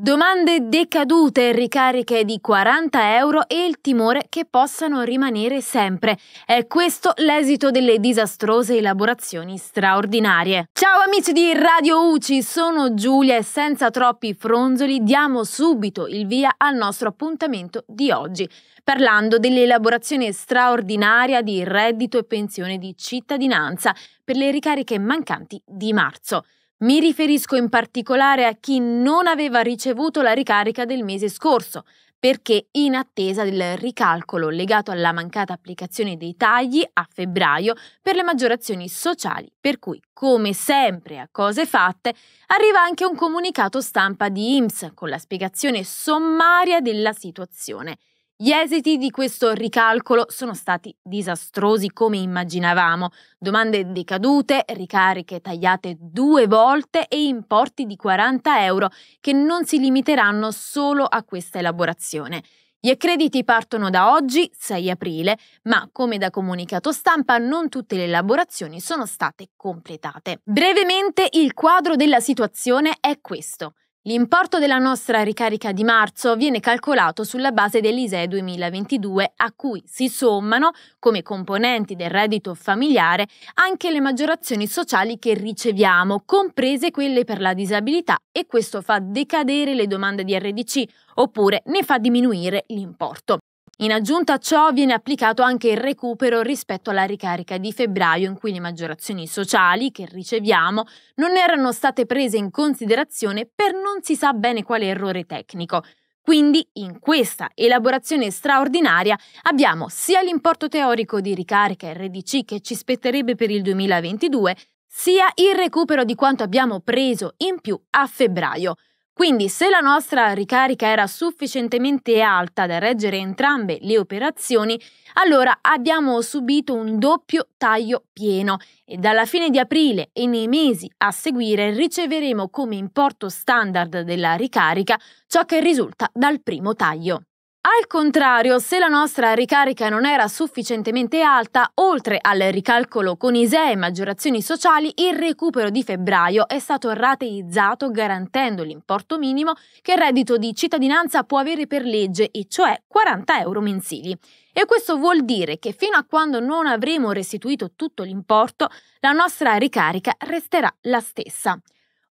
Domande decadute, ricariche di 40 euro e il timore che possano rimanere sempre. È questo l'esito delle disastrose elaborazioni straordinarie. Ciao amici di Radio UCI, sono Giulia e senza troppi fronzoli diamo subito il via al nostro appuntamento di oggi, parlando dell'elaborazione straordinaria di reddito e pensione di cittadinanza per le ricariche mancanti di marzo. Mi riferisco in particolare a chi non aveva ricevuto la ricarica del mese scorso, perché in attesa del ricalcolo legato alla mancata applicazione dei tagli a febbraio per le maggiorazioni sociali, per cui, come sempre a cose fatte, arriva anche un comunicato stampa di IMSS con la spiegazione sommaria della situazione. Gli esiti di questo ricalcolo sono stati disastrosi come immaginavamo, domande decadute, ricariche tagliate due volte e importi di 40 euro che non si limiteranno solo a questa elaborazione. Gli accrediti partono da oggi, 6 aprile, ma come da comunicato stampa non tutte le elaborazioni sono state completate. Brevemente il quadro della situazione è questo. L'importo della nostra ricarica di marzo viene calcolato sulla base dell'ISEE 2022 a cui si sommano, come componenti del reddito familiare, anche le maggiorazioni sociali che riceviamo, comprese quelle per la disabilità e questo fa decadere le domande di RDC oppure ne fa diminuire l'importo. In aggiunta a ciò viene applicato anche il recupero rispetto alla ricarica di febbraio in cui le maggiorazioni sociali che riceviamo non erano state prese in considerazione per non si sa bene quale errore tecnico. Quindi in questa elaborazione straordinaria abbiamo sia l'importo teorico di ricarica RDC che ci spetterebbe per il 2022, sia il recupero di quanto abbiamo preso in più a febbraio. Quindi se la nostra ricarica era sufficientemente alta da reggere entrambe le operazioni, allora abbiamo subito un doppio taglio pieno e dalla fine di aprile e nei mesi a seguire riceveremo come importo standard della ricarica ciò che risulta dal primo taglio. Al contrario, se la nostra ricarica non era sufficientemente alta, oltre al ricalcolo con ISEE e maggiorazioni sociali, il recupero di febbraio è stato rateizzato garantendo l'importo minimo che il reddito di cittadinanza può avere per legge, e cioè 40 euro mensili. E questo vuol dire che fino a quando non avremo restituito tutto l'importo, la nostra ricarica resterà la stessa.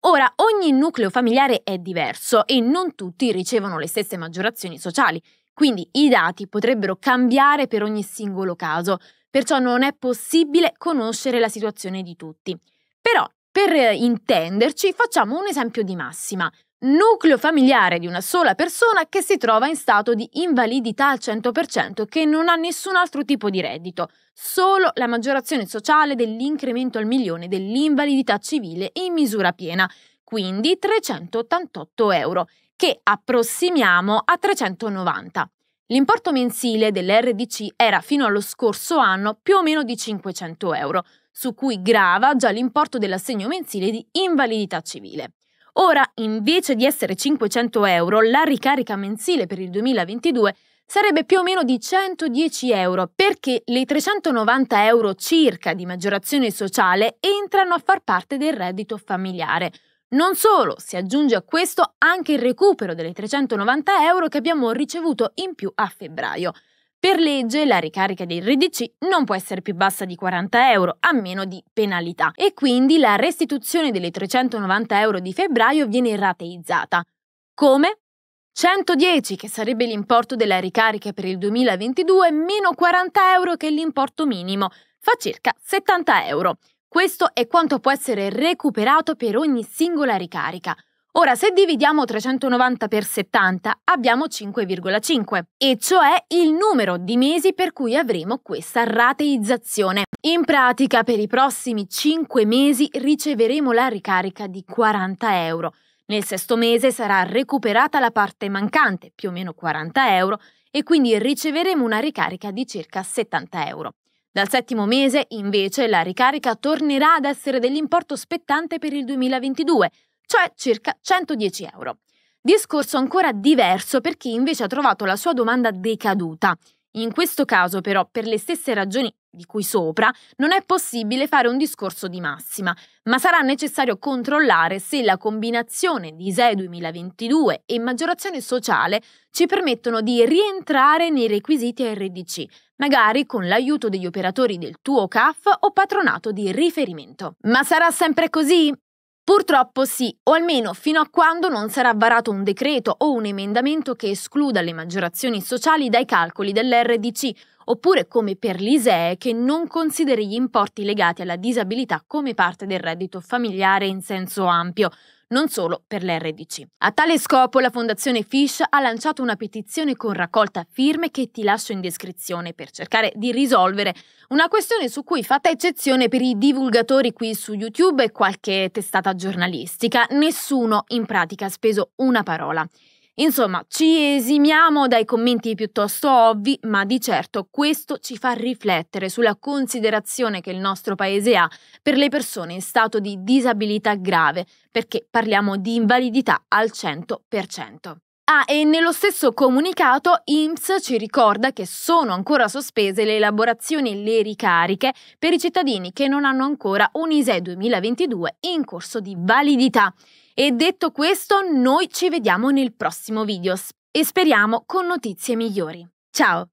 Ora, ogni nucleo familiare è diverso e non tutti ricevono le stesse maggiorazioni sociali quindi i dati potrebbero cambiare per ogni singolo caso, perciò non è possibile conoscere la situazione di tutti. Però, per intenderci, facciamo un esempio di massima. Nucleo familiare di una sola persona che si trova in stato di invalidità al 100%, che non ha nessun altro tipo di reddito, solo la maggiorazione sociale dell'incremento al milione dell'invalidità civile in misura piena, quindi 388 euro, che approssimiamo a 390. L'importo mensile dell'RDC era fino allo scorso anno più o meno di 500 euro, su cui grava già l'importo dell'assegno mensile di invalidità civile. Ora, invece di essere 500 euro, la ricarica mensile per il 2022 sarebbe più o meno di 110 euro perché le 390 euro circa di maggiorazione sociale entrano a far parte del reddito familiare, non solo, si aggiunge a questo anche il recupero delle 390 euro che abbiamo ricevuto in più a febbraio. Per legge la ricarica dei RDC non può essere più bassa di 40 euro, a meno di penalità, e quindi la restituzione delle 390 euro di febbraio viene rateizzata. Come? 110, che sarebbe l'importo della ricarica per il 2022, meno 40 euro che è l'importo minimo, fa circa 70 euro. Questo è quanto può essere recuperato per ogni singola ricarica. Ora, se dividiamo 390 per 70, abbiamo 5,5, e cioè il numero di mesi per cui avremo questa rateizzazione. In pratica, per i prossimi 5 mesi riceveremo la ricarica di 40 euro. Nel sesto mese sarà recuperata la parte mancante, più o meno 40 euro, e quindi riceveremo una ricarica di circa 70 euro. Dal settimo mese, invece, la ricarica tornerà ad essere dell'importo spettante per il 2022, cioè circa 110 euro. Discorso ancora diverso per chi invece ha trovato la sua domanda decaduta. In questo caso, però, per le stesse ragioni di cui sopra, non è possibile fare un discorso di massima, ma sarà necessario controllare se la combinazione di ISEE 2022 e maggiorazione sociale ci permettono di rientrare nei requisiti RDC, magari con l'aiuto degli operatori del tuo CAF o patronato di riferimento. Ma sarà sempre così? Purtroppo sì, o almeno fino a quando non sarà varato un decreto o un emendamento che escluda le maggiorazioni sociali dai calcoli dell'RDC, oppure come per l'ISEE che non consideri gli importi legati alla disabilità come parte del reddito familiare in senso ampio non solo per l'RDC. A tale scopo la Fondazione Fish ha lanciato una petizione con raccolta firme che ti lascio in descrizione per cercare di risolvere una questione su cui fatta eccezione per i divulgatori qui su YouTube e qualche testata giornalistica, nessuno in pratica ha speso una parola. Insomma, ci esimiamo dai commenti piuttosto ovvi, ma di certo questo ci fa riflettere sulla considerazione che il nostro Paese ha per le persone in stato di disabilità grave, perché parliamo di invalidità al 100%. Ah, e nello stesso comunicato IMSS ci ricorda che sono ancora sospese le elaborazioni e le ricariche per i cittadini che non hanno ancora un ISE 2022 in corso di validità. E detto questo, noi ci vediamo nel prossimo video e speriamo con notizie migliori. Ciao!